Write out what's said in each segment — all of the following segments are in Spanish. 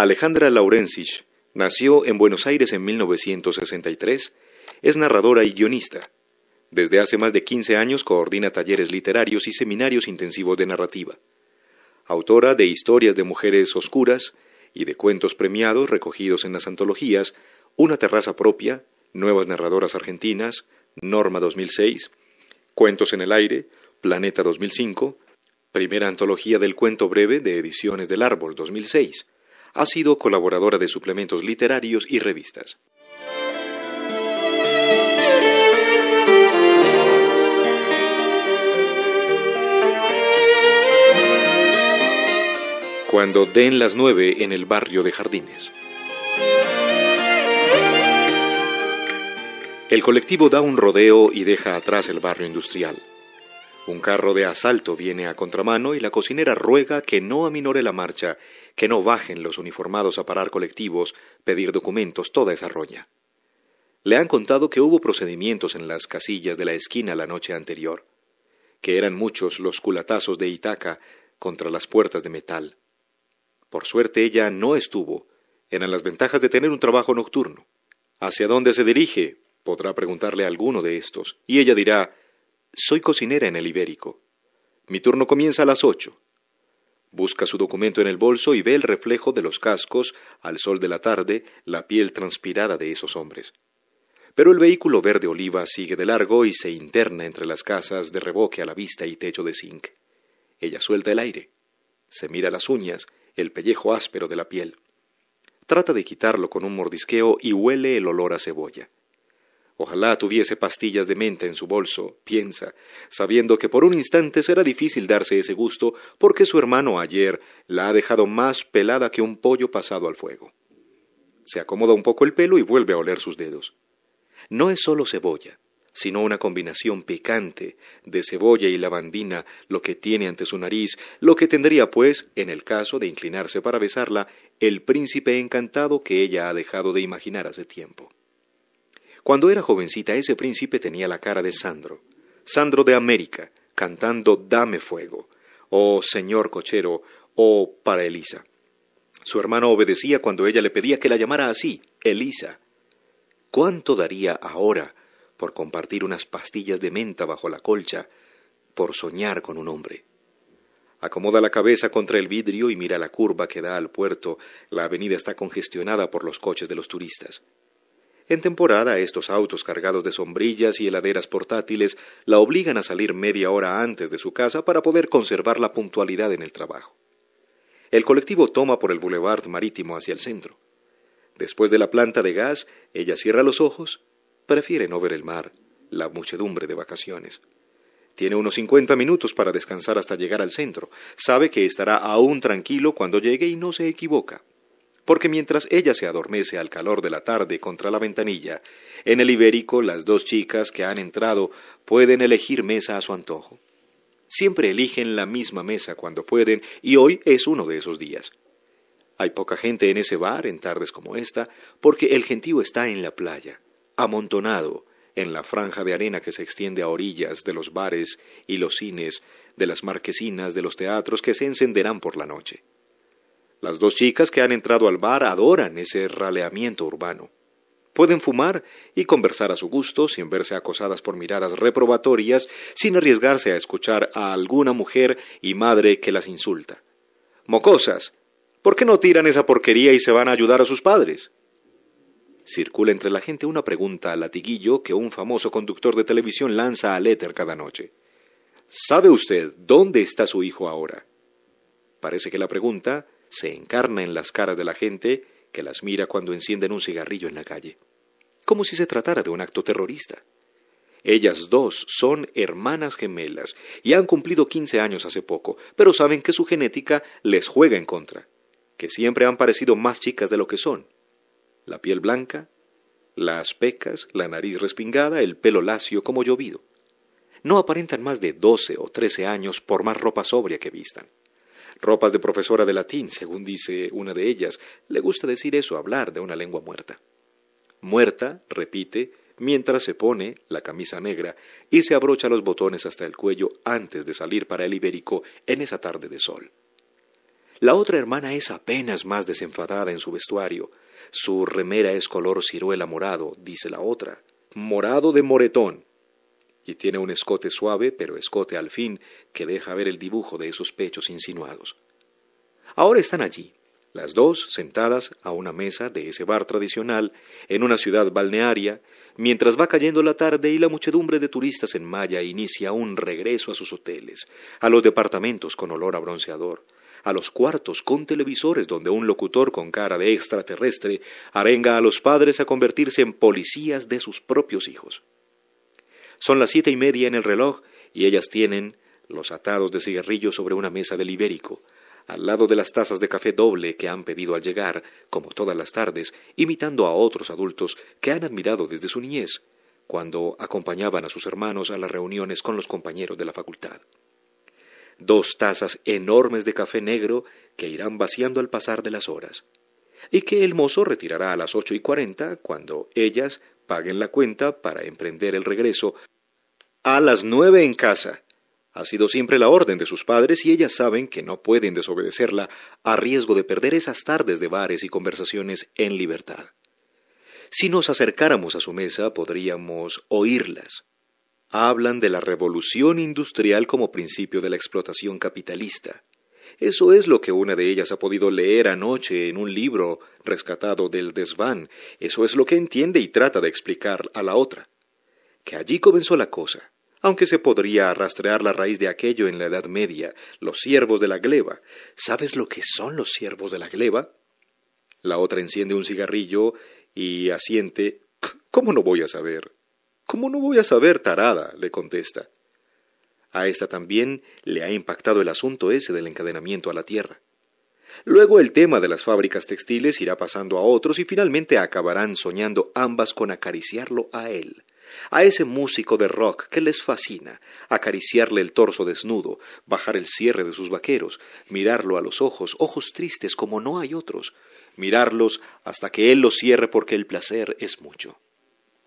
Alejandra Laurencich nació en Buenos Aires en 1963, es narradora y guionista. Desde hace más de 15 años coordina talleres literarios y seminarios intensivos de narrativa. Autora de historias de mujeres oscuras y de cuentos premiados recogidos en las antologías Una terraza propia, Nuevas Narradoras Argentinas, Norma 2006, Cuentos en el Aire, Planeta 2005, Primera Antología del Cuento Breve de Ediciones del Árbol 2006, ha sido colaboradora de suplementos literarios y revistas. Cuando den las nueve en el barrio de Jardines. El colectivo da un rodeo y deja atrás el barrio industrial. Un carro de asalto viene a contramano y la cocinera ruega que no aminore la marcha, que no bajen los uniformados a parar colectivos, pedir documentos, toda esa roña. Le han contado que hubo procedimientos en las casillas de la esquina la noche anterior, que eran muchos los culatazos de Itaca contra las puertas de metal. Por suerte ella no estuvo, eran las ventajas de tener un trabajo nocturno. ¿Hacia dónde se dirige? podrá preguntarle alguno de estos, y ella dirá soy cocinera en el Ibérico. Mi turno comienza a las ocho. Busca su documento en el bolso y ve el reflejo de los cascos, al sol de la tarde, la piel transpirada de esos hombres. Pero el vehículo verde oliva sigue de largo y se interna entre las casas de reboque a la vista y techo de zinc. Ella suelta el aire, se mira las uñas, el pellejo áspero de la piel. Trata de quitarlo con un mordisqueo y huele el olor a cebolla. Ojalá tuviese pastillas de menta en su bolso, piensa, sabiendo que por un instante será difícil darse ese gusto porque su hermano ayer la ha dejado más pelada que un pollo pasado al fuego. Se acomoda un poco el pelo y vuelve a oler sus dedos. No es solo cebolla, sino una combinación picante de cebolla y lavandina lo que tiene ante su nariz, lo que tendría pues, en el caso de inclinarse para besarla, el príncipe encantado que ella ha dejado de imaginar hace tiempo. Cuando era jovencita ese príncipe tenía la cara de Sandro, Sandro de América, cantando Dame Fuego, o oh Señor Cochero, o oh para Elisa. Su hermano obedecía cuando ella le pedía que la llamara así, Elisa. ¿Cuánto daría ahora por compartir unas pastillas de menta bajo la colcha, por soñar con un hombre? Acomoda la cabeza contra el vidrio y mira la curva que da al puerto. La avenida está congestionada por los coches de los turistas. En temporada, estos autos cargados de sombrillas y heladeras portátiles la obligan a salir media hora antes de su casa para poder conservar la puntualidad en el trabajo. El colectivo toma por el boulevard marítimo hacia el centro. Después de la planta de gas, ella cierra los ojos, prefiere no ver el mar, la muchedumbre de vacaciones. Tiene unos 50 minutos para descansar hasta llegar al centro. Sabe que estará aún tranquilo cuando llegue y no se equivoca porque mientras ella se adormece al calor de la tarde contra la ventanilla, en el ibérico las dos chicas que han entrado pueden elegir mesa a su antojo. Siempre eligen la misma mesa cuando pueden y hoy es uno de esos días. Hay poca gente en ese bar en tardes como esta porque el gentío está en la playa, amontonado en la franja de arena que se extiende a orillas de los bares y los cines, de las marquesinas de los teatros que se encenderán por la noche. Las dos chicas que han entrado al bar adoran ese raleamiento urbano. Pueden fumar y conversar a su gusto sin verse acosadas por miradas reprobatorias, sin arriesgarse a escuchar a alguna mujer y madre que las insulta. Mocosas, ¿por qué no tiran esa porquería y se van a ayudar a sus padres? Circula entre la gente una pregunta al latiguillo que un famoso conductor de televisión lanza al éter cada noche. ¿Sabe usted dónde está su hijo ahora? Parece que la pregunta se encarna en las caras de la gente que las mira cuando encienden un cigarrillo en la calle, como si se tratara de un acto terrorista. Ellas dos son hermanas gemelas y han cumplido 15 años hace poco, pero saben que su genética les juega en contra, que siempre han parecido más chicas de lo que son. La piel blanca, las pecas, la nariz respingada, el pelo lacio como llovido. No aparentan más de 12 o 13 años por más ropa sobria que vistan ropas de profesora de latín, según dice una de ellas. Le gusta decir eso, hablar de una lengua muerta. Muerta, repite, mientras se pone la camisa negra y se abrocha los botones hasta el cuello antes de salir para el Ibérico en esa tarde de sol. La otra hermana es apenas más desenfadada en su vestuario. Su remera es color ciruela morado, dice la otra. Morado de moretón y tiene un escote suave, pero escote al fin, que deja ver el dibujo de esos pechos insinuados. Ahora están allí, las dos sentadas a una mesa de ese bar tradicional, en una ciudad balnearia, mientras va cayendo la tarde y la muchedumbre de turistas en Maya inicia un regreso a sus hoteles, a los departamentos con olor a bronceador, a los cuartos con televisores donde un locutor con cara de extraterrestre arenga a los padres a convertirse en policías de sus propios hijos. Son las siete y media en el reloj y ellas tienen los atados de cigarrillo sobre una mesa del ibérico, al lado de las tazas de café doble que han pedido al llegar, como todas las tardes, imitando a otros adultos que han admirado desde su niñez, cuando acompañaban a sus hermanos a las reuniones con los compañeros de la facultad. Dos tazas enormes de café negro que irán vaciando al pasar de las horas, y que el mozo retirará a las ocho y cuarenta cuando ellas paguen la cuenta para emprender el regreso. A las nueve en casa. Ha sido siempre la orden de sus padres y ellas saben que no pueden desobedecerla a riesgo de perder esas tardes de bares y conversaciones en libertad. Si nos acercáramos a su mesa podríamos oírlas. Hablan de la revolución industrial como principio de la explotación capitalista. Eso es lo que una de ellas ha podido leer anoche en un libro rescatado del desván. Eso es lo que entiende y trata de explicar a la otra. Que allí comenzó la cosa. Aunque se podría rastrear la raíz de aquello en la Edad Media, los siervos de la gleba. ¿Sabes lo que son los siervos de la gleba? La otra enciende un cigarrillo y asiente. ¿Cómo no voy a saber? ¿Cómo no voy a saber, tarada? le contesta. A esta también le ha impactado el asunto ese del encadenamiento a la tierra. Luego el tema de las fábricas textiles irá pasando a otros y finalmente acabarán soñando ambas con acariciarlo a él, a ese músico de rock que les fascina, acariciarle el torso desnudo, bajar el cierre de sus vaqueros, mirarlo a los ojos, ojos tristes como no hay otros, mirarlos hasta que él los cierre porque el placer es mucho.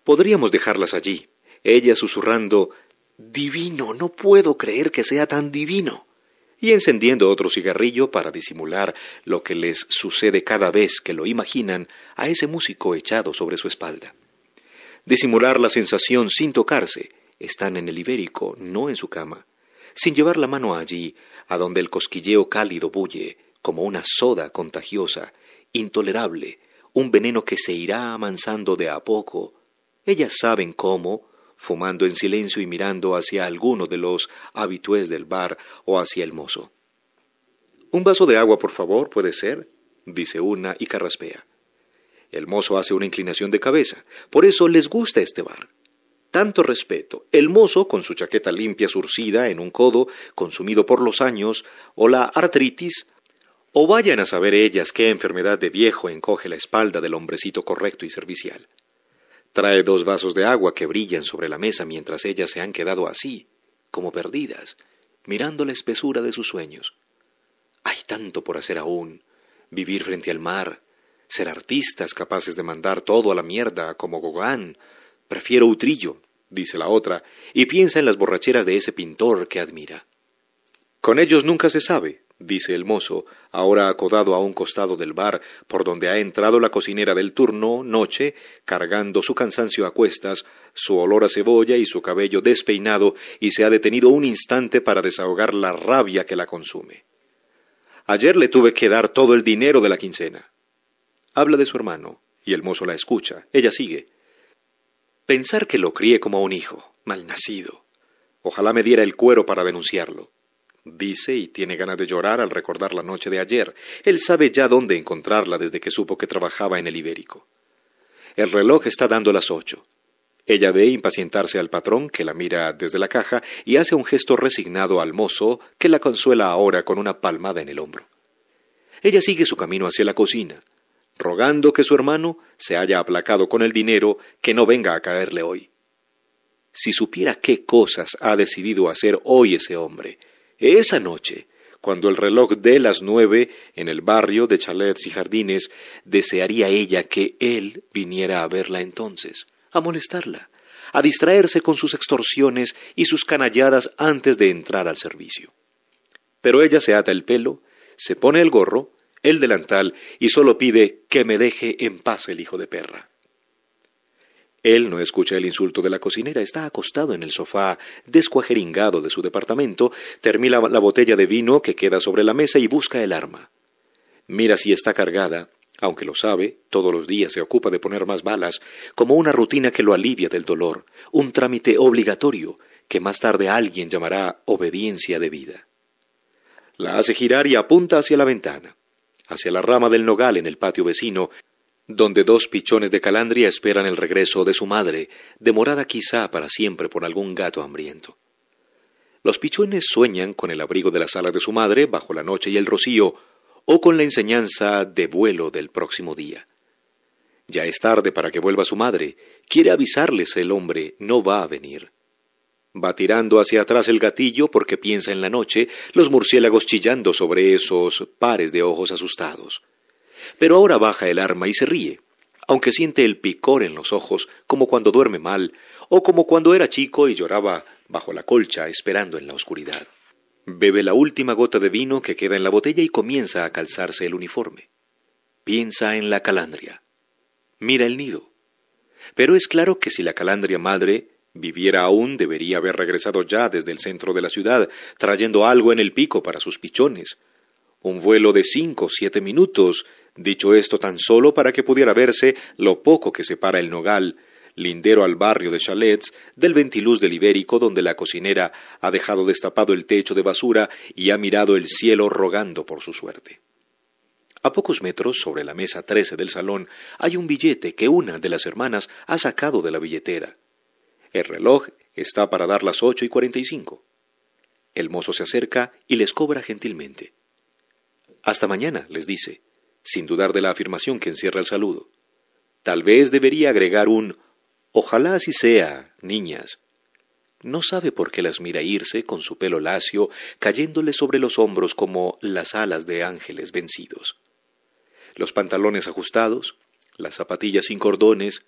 Podríamos dejarlas allí, ella susurrando Divino, no puedo creer que sea tan divino. Y encendiendo otro cigarrillo para disimular lo que les sucede cada vez que lo imaginan a ese músico echado sobre su espalda. Disimular la sensación sin tocarse. Están en el ibérico, no en su cama. Sin llevar la mano allí, a donde el cosquilleo cálido bulle, como una soda contagiosa, intolerable, un veneno que se irá amansando de a poco. Ellas saben cómo, fumando en silencio y mirando hacia alguno de los habitués del bar o hacia el mozo. Un vaso de agua, por favor, puede ser, dice una y carraspea. El mozo hace una inclinación de cabeza. Por eso les gusta este bar. Tanto respeto. El mozo, con su chaqueta limpia surcida en un codo, consumido por los años, o la artritis, o vayan a saber ellas qué enfermedad de viejo encoge la espalda del hombrecito correcto y servicial. Trae dos vasos de agua que brillan sobre la mesa mientras ellas se han quedado así, como perdidas, mirando la espesura de sus sueños. Hay tanto por hacer aún, vivir frente al mar, ser artistas capaces de mandar todo a la mierda como Gauguin. Prefiero Utrillo, dice la otra, y piensa en las borracheras de ese pintor que admira. Con ellos nunca se sabe, dice el mozo, ahora acodado a un costado del bar, por donde ha entrado la cocinera del turno, noche, cargando su cansancio a cuestas, su olor a cebolla y su cabello despeinado, y se ha detenido un instante para desahogar la rabia que la consume. Ayer le tuve que dar todo el dinero de la quincena. Habla de su hermano, y el mozo la escucha. Ella sigue. Pensar que lo críe como a un hijo, malnacido. Ojalá me diera el cuero para denunciarlo dice y tiene ganas de llorar al recordar la noche de ayer. Él sabe ya dónde encontrarla desde que supo que trabajaba en el Ibérico. El reloj está dando las ocho. Ella ve impacientarse al patrón, que la mira desde la caja, y hace un gesto resignado al mozo, que la consuela ahora con una palmada en el hombro. Ella sigue su camino hacia la cocina, rogando que su hermano se haya aplacado con el dinero, que no venga a caerle hoy. Si supiera qué cosas ha decidido hacer hoy ese hombre, esa noche, cuando el reloj de las nueve en el barrio de chalets y jardines, desearía ella que él viniera a verla entonces, a molestarla, a distraerse con sus extorsiones y sus canalladas antes de entrar al servicio. Pero ella se ata el pelo, se pone el gorro, el delantal y solo pide que me deje en paz el hijo de perra. Él no escucha el insulto de la cocinera, está acostado en el sofá, descuajeringado de su departamento, termina la botella de vino que queda sobre la mesa y busca el arma. Mira si está cargada, aunque lo sabe, todos los días se ocupa de poner más balas, como una rutina que lo alivia del dolor, un trámite obligatorio que más tarde alguien llamará obediencia de vida. La hace girar y apunta hacia la ventana, hacia la rama del nogal en el patio vecino, donde dos pichones de Calandria esperan el regreso de su madre, demorada quizá para siempre por algún gato hambriento. Los pichones sueñan con el abrigo de las alas de su madre bajo la noche y el rocío, o con la enseñanza de vuelo del próximo día. Ya es tarde para que vuelva su madre, quiere avisarles el hombre, no va a venir. Va tirando hacia atrás el gatillo porque piensa en la noche, los murciélagos chillando sobre esos pares de ojos asustados. Pero ahora baja el arma y se ríe, aunque siente el picor en los ojos, como cuando duerme mal, o como cuando era chico y lloraba bajo la colcha esperando en la oscuridad. Bebe la última gota de vino que queda en la botella y comienza a calzarse el uniforme. Piensa en la calandria. Mira el nido. Pero es claro que si la calandria madre viviera aún, debería haber regresado ya desde el centro de la ciudad, trayendo algo en el pico para sus pichones. Un vuelo de cinco o siete minutos dicho esto tan solo para que pudiera verse lo poco que separa el nogal, lindero al barrio de Chalets, del ventiluz del Ibérico, donde la cocinera ha dejado destapado el techo de basura y ha mirado el cielo rogando por su suerte. A pocos metros, sobre la mesa trece del salón, hay un billete que una de las hermanas ha sacado de la billetera. El reloj está para dar las ocho y cuarenta y cinco. El mozo se acerca y les cobra gentilmente. Hasta mañana, les dice sin dudar de la afirmación que encierra el saludo. Tal vez debería agregar un Ojalá así sea, niñas. No sabe por qué las mira irse con su pelo lacio, cayéndole sobre los hombros como las alas de ángeles vencidos. Los pantalones ajustados, las zapatillas sin cordones,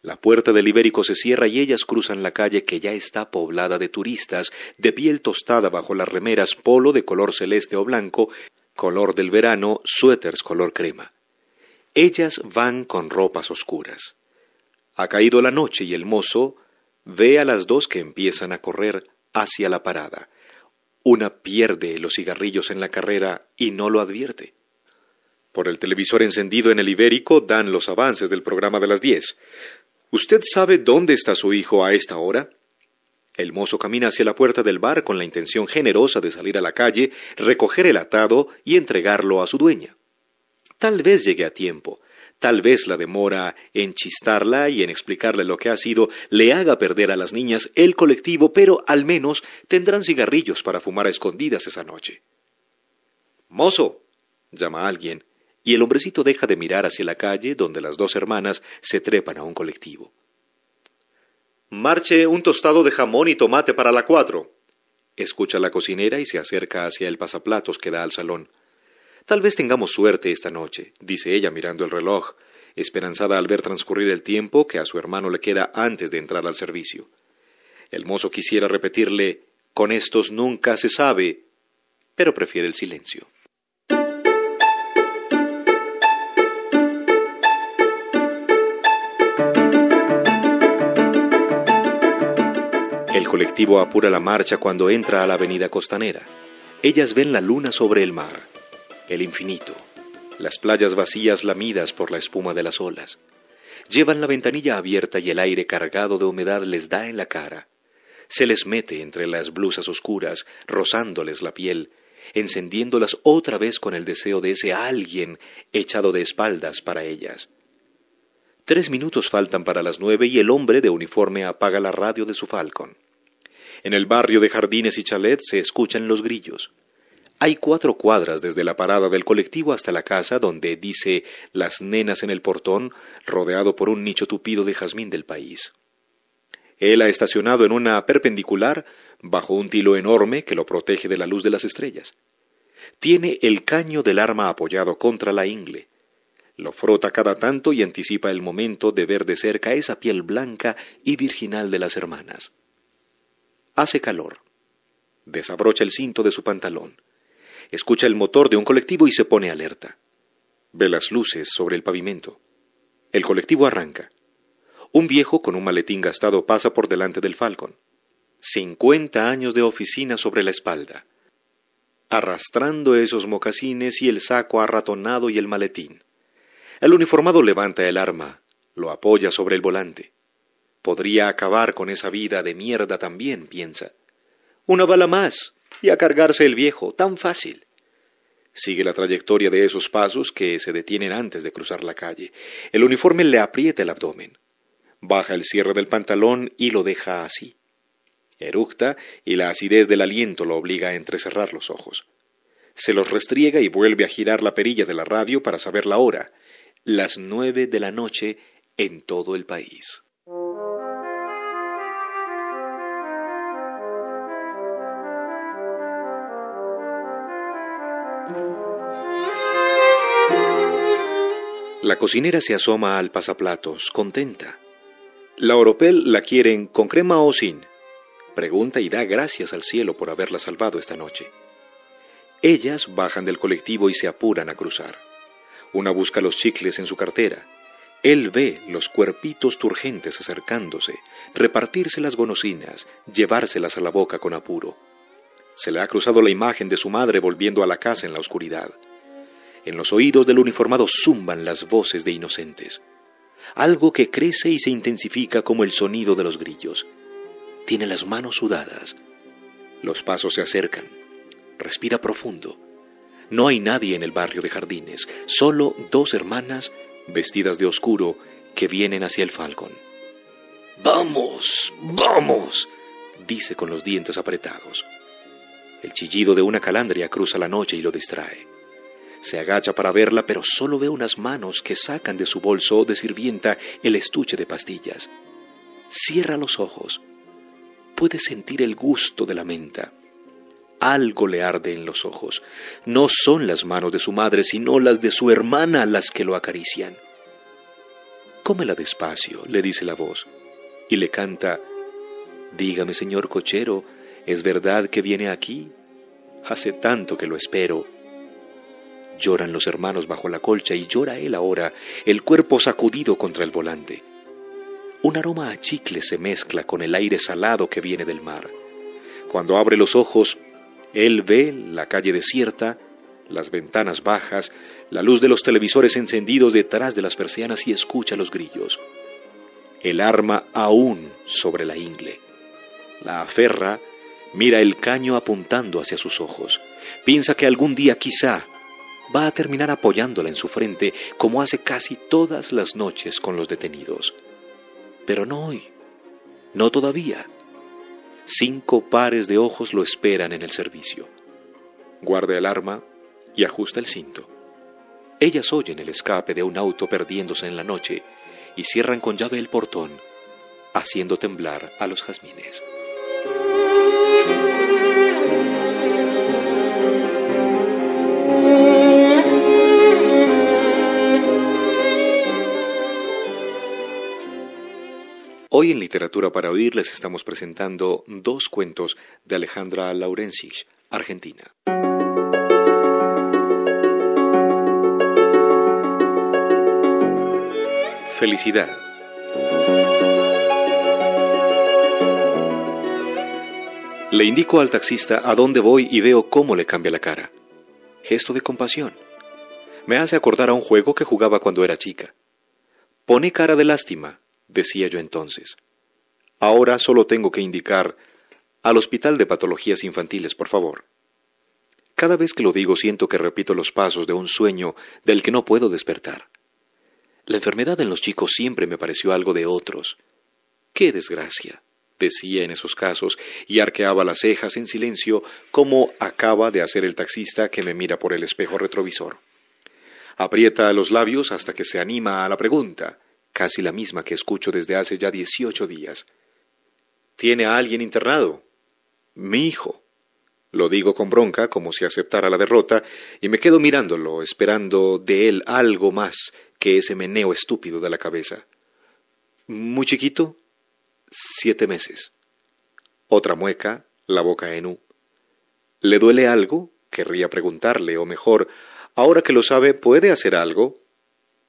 la puerta del Ibérico se cierra y ellas cruzan la calle que ya está poblada de turistas, de piel tostada bajo las remeras polo de color celeste o blanco color del verano, suéteres color crema. Ellas van con ropas oscuras. Ha caído la noche y el mozo ve a las dos que empiezan a correr hacia la parada. Una pierde los cigarrillos en la carrera y no lo advierte. Por el televisor encendido en el Ibérico dan los avances del programa de las diez. ¿Usted sabe dónde está su hijo a esta hora? El mozo camina hacia la puerta del bar con la intención generosa de salir a la calle, recoger el atado y entregarlo a su dueña. Tal vez llegue a tiempo, tal vez la demora en chistarla y en explicarle lo que ha sido le haga perder a las niñas el colectivo, pero al menos tendrán cigarrillos para fumar a escondidas esa noche. Mozo, llama alguien, y el hombrecito deja de mirar hacia la calle donde las dos hermanas se trepan a un colectivo. Marche un tostado de jamón y tomate para la cuatro. Escucha la cocinera y se acerca hacia el pasaplatos que da al salón. Tal vez tengamos suerte esta noche, dice ella mirando el reloj, esperanzada al ver transcurrir el tiempo que a su hermano le queda antes de entrar al servicio. El mozo quisiera repetirle con estos nunca se sabe, pero prefiere el silencio. El colectivo apura la marcha cuando entra a la avenida costanera. Ellas ven la luna sobre el mar, el infinito, las playas vacías lamidas por la espuma de las olas. Llevan la ventanilla abierta y el aire cargado de humedad les da en la cara. Se les mete entre las blusas oscuras, rozándoles la piel, encendiéndolas otra vez con el deseo de ese alguien echado de espaldas para ellas. Tres minutos faltan para las nueve y el hombre de uniforme apaga la radio de su falcón. En el barrio de Jardines y Chalet se escuchan los grillos. Hay cuatro cuadras desde la parada del colectivo hasta la casa donde dice Las nenas en el portón, rodeado por un nicho tupido de jazmín del país. Él ha estacionado en una perpendicular bajo un tilo enorme que lo protege de la luz de las estrellas. Tiene el caño del arma apoyado contra la ingle. Lo frota cada tanto y anticipa el momento de ver de cerca esa piel blanca y virginal de las hermanas. Hace calor. Desabrocha el cinto de su pantalón. Escucha el motor de un colectivo y se pone alerta. Ve las luces sobre el pavimento. El colectivo arranca. Un viejo con un maletín gastado pasa por delante del Falcon. Cincuenta años de oficina sobre la espalda. Arrastrando esos mocasines y el saco arratonado y el maletín. El uniformado levanta el arma, lo apoya sobre el volante. Podría acabar con esa vida de mierda también, piensa. Una bala más y a cargarse el viejo, tan fácil. Sigue la trayectoria de esos pasos que se detienen antes de cruzar la calle. El uniforme le aprieta el abdomen. Baja el cierre del pantalón y lo deja así. Eructa y la acidez del aliento lo obliga a entrecerrar los ojos. Se los restriega y vuelve a girar la perilla de la radio para saber la hora. Las nueve de la noche en todo el país. La cocinera se asoma al pasaplatos, contenta. La oropel la quieren con crema o sin. Pregunta y da gracias al cielo por haberla salvado esta noche. Ellas bajan del colectivo y se apuran a cruzar. Una busca los chicles en su cartera. Él ve los cuerpitos turgentes acercándose, repartirse las gonosinas, llevárselas a la boca con apuro se le ha cruzado la imagen de su madre volviendo a la casa en la oscuridad. En los oídos del uniformado zumban las voces de inocentes, algo que crece y se intensifica como el sonido de los grillos. Tiene las manos sudadas. Los pasos se acercan. Respira profundo. No hay nadie en el barrio de jardines, solo dos hermanas vestidas de oscuro que vienen hacia el falcón. Vamos, vamos, dice con los dientes apretados. El chillido de una calandria cruza la noche y lo distrae. Se agacha para verla, pero solo ve unas manos que sacan de su bolso de sirvienta el estuche de pastillas. Cierra los ojos. Puede sentir el gusto de la menta. Algo le arde en los ojos. No son las manos de su madre, sino las de su hermana las que lo acarician. Cómela despacio, le dice la voz, y le canta, Dígame, señor cochero, ¿Es verdad que viene aquí? Hace tanto que lo espero. Lloran los hermanos bajo la colcha y llora él ahora, el cuerpo sacudido contra el volante. Un aroma a chicle se mezcla con el aire salado que viene del mar. Cuando abre los ojos, él ve la calle desierta, las ventanas bajas, la luz de los televisores encendidos detrás de las persianas y escucha los grillos. El arma aún sobre la ingle. La aferra Mira el caño apuntando hacia sus ojos. Piensa que algún día quizá va a terminar apoyándola en su frente como hace casi todas las noches con los detenidos. Pero no hoy, no todavía. Cinco pares de ojos lo esperan en el servicio. Guarda el arma y ajusta el cinto. Ellas oyen el escape de un auto perdiéndose en la noche y cierran con llave el portón, haciendo temblar a los jazmines. Hoy en Literatura para Oír les estamos presentando dos cuentos de Alejandra Laurencich, Argentina. Felicidad. Le indico al taxista a dónde voy y veo cómo le cambia la cara. Gesto de compasión. Me hace acordar a un juego que jugaba cuando era chica. Pone cara de lástima, decía yo entonces. Ahora solo tengo que indicar al Hospital de Patologías Infantiles, por favor. Cada vez que lo digo siento que repito los pasos de un sueño del que no puedo despertar. La enfermedad en los chicos siempre me pareció algo de otros. ¡Qué desgracia! decía en esos casos y arqueaba las cejas en silencio como acaba de hacer el taxista que me mira por el espejo retrovisor. Aprieta los labios hasta que se anima a la pregunta casi la misma que escucho desde hace ya dieciocho días. Tiene a alguien internado. Mi hijo. Lo digo con bronca, como si aceptara la derrota, y me quedo mirándolo, esperando de él algo más que ese meneo estúpido de la cabeza. Muy chiquito, siete meses. Otra mueca, la boca en U. ¿Le duele algo? Querría preguntarle, o mejor, ahora que lo sabe, ¿puede hacer algo?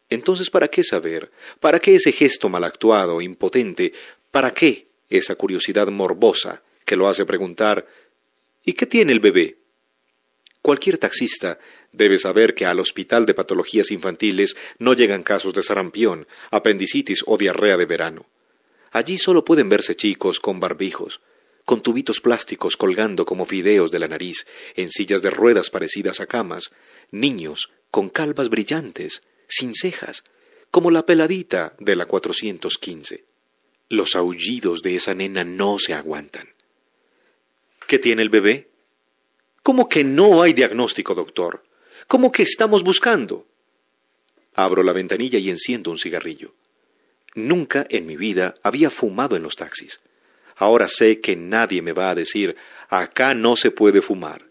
Entonces, ¿para qué saber? ¿Para qué ese gesto mal actuado, impotente? ¿Para qué esa curiosidad morbosa que lo hace preguntar ¿Y qué tiene el bebé? Cualquier taxista debe saber que al Hospital de Patologías Infantiles no llegan casos de sarampión, apendicitis o diarrea de verano. Allí solo pueden verse chicos con barbijos, con tubitos plásticos colgando como fideos de la nariz, en sillas de ruedas parecidas a camas, niños con calvas brillantes, sin cejas, como la peladita de la 415. Los aullidos de esa nena no se aguantan. ¿Qué tiene el bebé? ¿Cómo que no hay diagnóstico, doctor? ¿Cómo que estamos buscando? Abro la ventanilla y enciendo un cigarrillo. Nunca en mi vida había fumado en los taxis. Ahora sé que nadie me va a decir, acá no se puede fumar.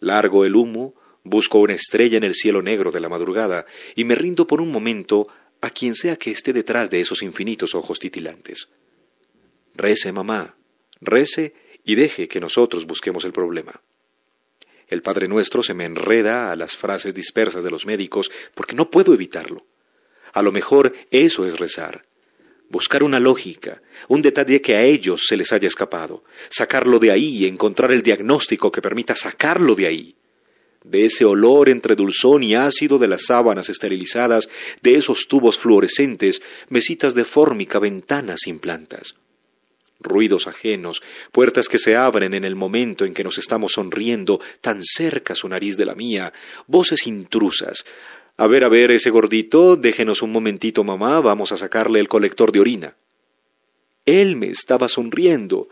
Largo el humo, Busco una estrella en el cielo negro de la madrugada y me rindo por un momento a quien sea que esté detrás de esos infinitos ojos titilantes. Rece, mamá, rece y deje que nosotros busquemos el problema. El Padre Nuestro se me enreda a las frases dispersas de los médicos porque no puedo evitarlo. A lo mejor eso es rezar. Buscar una lógica, un detalle que a ellos se les haya escapado, sacarlo de ahí y encontrar el diagnóstico que permita sacarlo de ahí de ese olor entre dulzón y ácido de las sábanas esterilizadas, de esos tubos fluorescentes, mesitas de fórmica, ventanas sin plantas. Ruidos ajenos, puertas que se abren en el momento en que nos estamos sonriendo, tan cerca su nariz de la mía, voces intrusas. A ver, a ver, ese gordito, déjenos un momentito, mamá, vamos a sacarle el colector de orina. Él me estaba sonriendo.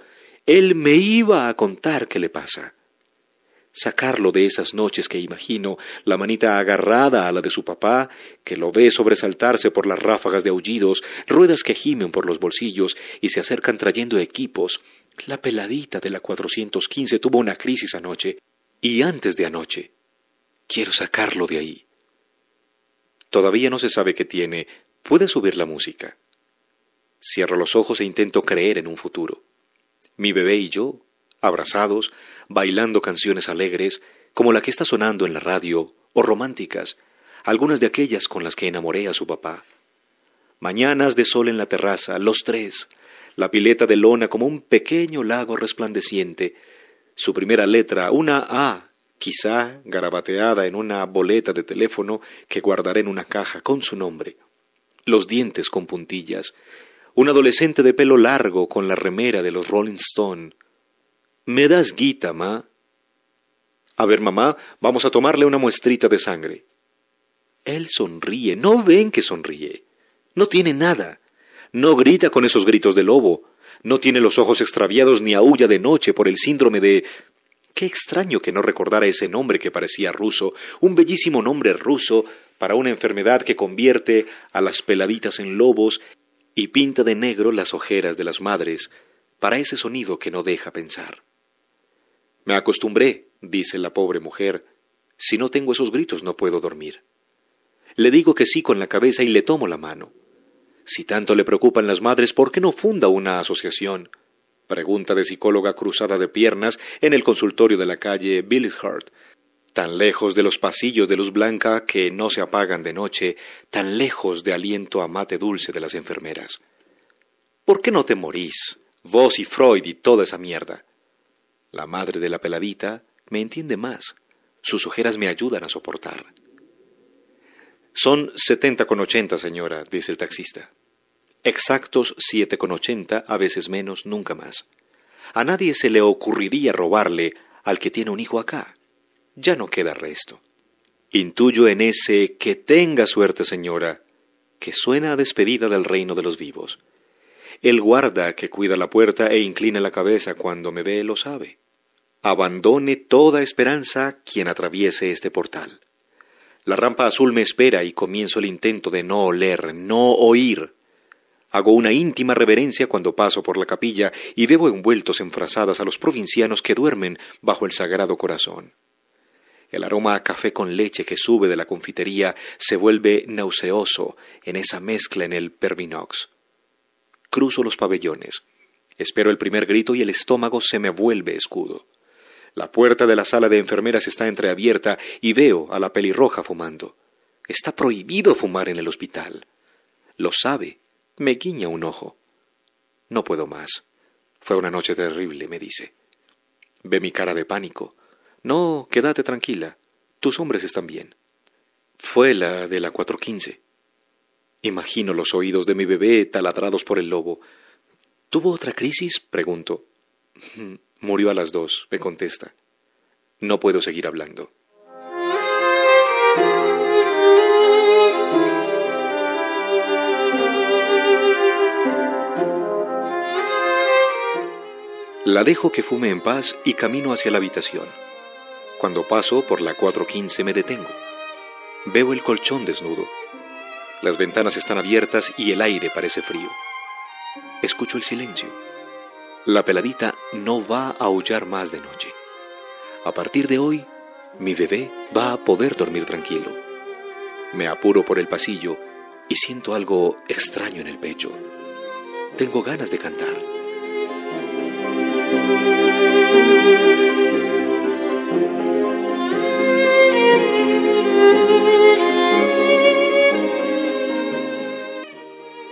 Él me iba a contar qué le pasa sacarlo de esas noches que imagino, la manita agarrada a la de su papá, que lo ve sobresaltarse por las ráfagas de aullidos, ruedas que gimen por los bolsillos y se acercan trayendo equipos. La peladita de la 415 tuvo una crisis anoche, y antes de anoche. Quiero sacarlo de ahí. Todavía no se sabe qué tiene. Puede subir la música. Cierro los ojos e intento creer en un futuro. Mi bebé y yo, abrazados, bailando canciones alegres, como la que está sonando en la radio, o románticas, algunas de aquellas con las que enamoré a su papá. Mañanas de sol en la terraza, los tres, la pileta de lona como un pequeño lago resplandeciente, su primera letra, una A, quizá garabateada en una boleta de teléfono que guardaré en una caja con su nombre, los dientes con puntillas, un adolescente de pelo largo con la remera de los Rolling Stone, ¿Me das guita, ma? A ver, mamá, vamos a tomarle una muestrita de sangre. Él sonríe. No ven que sonríe. No tiene nada. No grita con esos gritos de lobo. No tiene los ojos extraviados ni aúlla de noche por el síndrome de... Qué extraño que no recordara ese nombre que parecía ruso, un bellísimo nombre ruso para una enfermedad que convierte a las peladitas en lobos y pinta de negro las ojeras de las madres, para ese sonido que no deja pensar. Me acostumbré, dice la pobre mujer, si no tengo esos gritos no puedo dormir. Le digo que sí con la cabeza y le tomo la mano. Si tanto le preocupan las madres, ¿por qué no funda una asociación? Pregunta de psicóloga cruzada de piernas en el consultorio de la calle Billishart, tan lejos de los pasillos de luz blanca que no se apagan de noche, tan lejos de aliento a mate dulce de las enfermeras. ¿Por qué no te morís, vos y Freud y toda esa mierda? La madre de la peladita me entiende más. Sus ojeras me ayudan a soportar. Son setenta con ochenta, señora, dice el taxista. Exactos siete con ochenta, a veces menos, nunca más. A nadie se le ocurriría robarle al que tiene un hijo acá. Ya no queda resto. Intuyo en ese que tenga suerte, señora, que suena a despedida del reino de los vivos. El guarda que cuida la puerta e inclina la cabeza cuando me ve lo sabe. Abandone toda esperanza quien atraviese este portal. La rampa azul me espera y comienzo el intento de no oler, no oír. Hago una íntima reverencia cuando paso por la capilla y veo envueltos en frazadas a los provincianos que duermen bajo el sagrado corazón. El aroma a café con leche que sube de la confitería se vuelve nauseoso en esa mezcla en el Pervinox. Cruzo los pabellones. Espero el primer grito y el estómago se me vuelve escudo. La puerta de la sala de enfermeras está entreabierta y veo a la pelirroja fumando. Está prohibido fumar en el hospital. Lo sabe. Me guiña un ojo. No puedo más. Fue una noche terrible, me dice. Ve mi cara de pánico. No, quédate tranquila. Tus hombres están bien. Fue la de la 415. Imagino los oídos de mi bebé taladrados por el lobo. ¿Tuvo otra crisis? pregunto. Murió a las dos, me contesta. No puedo seguir hablando. La dejo que fume en paz y camino hacia la habitación. Cuando paso por la 415 me detengo. Veo el colchón desnudo. Las ventanas están abiertas y el aire parece frío. Escucho el silencio. La peladita no va a aullar más de noche. A partir de hoy, mi bebé va a poder dormir tranquilo. Me apuro por el pasillo y siento algo extraño en el pecho. Tengo ganas de cantar.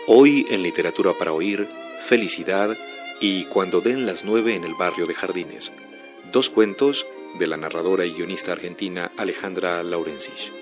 Hoy en Literatura para Oír, Felicidad y Cuando den las nueve en el barrio de Jardines, dos cuentos de la narradora y guionista argentina Alejandra Laurencich.